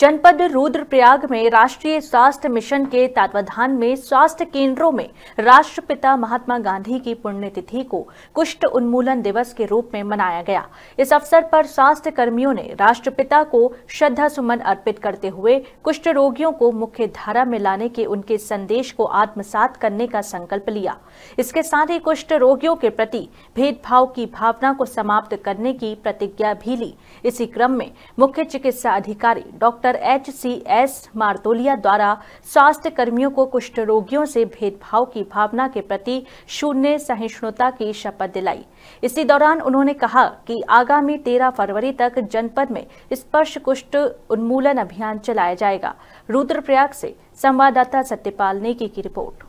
जनपद रुद्रप्रयाग में राष्ट्रीय स्वास्थ्य मिशन के तत्वाधान में स्वास्थ्य केंद्रों में राष्ट्रपिता महात्मा गांधी की पुण्यतिथि को कुष्ठ उन्मूलन दिवस के रूप में मनाया गया इस अवसर पर स्वास्थ्य कर्मियों ने राष्ट्रपिता को श्रद्धा सुमन अर्पित करते हुए कुष्ठ रोगियों को मुख्य धारा में लाने के उनके संदेश को आत्मसात करने का संकल्प लिया इसके साथ ही कुष्ठ रोगियों के प्रति भेदभाव की भावना को समाप्त करने की प्रतिज्ञा भी ली इसी क्रम में मुख्य चिकित्सा अधिकारी doctor doctor H C S Martolia द्वारा स्वास्थ्य कर्मियों को कुष्ठ रोगियों से भेदभाव की भावना के प्रति शून्य सहिष्णुता की शपथ दिलाई इसी दौरान उन्होंने कहा कि आगामी तेरह फरवरी तक जनपद में स्पर्श कुष्ठ उन्मूलन अभियान चलाया जाएगा रुद्रप्रयाग से संवाददाता सत्यपाल नेगी की रिपोर्ट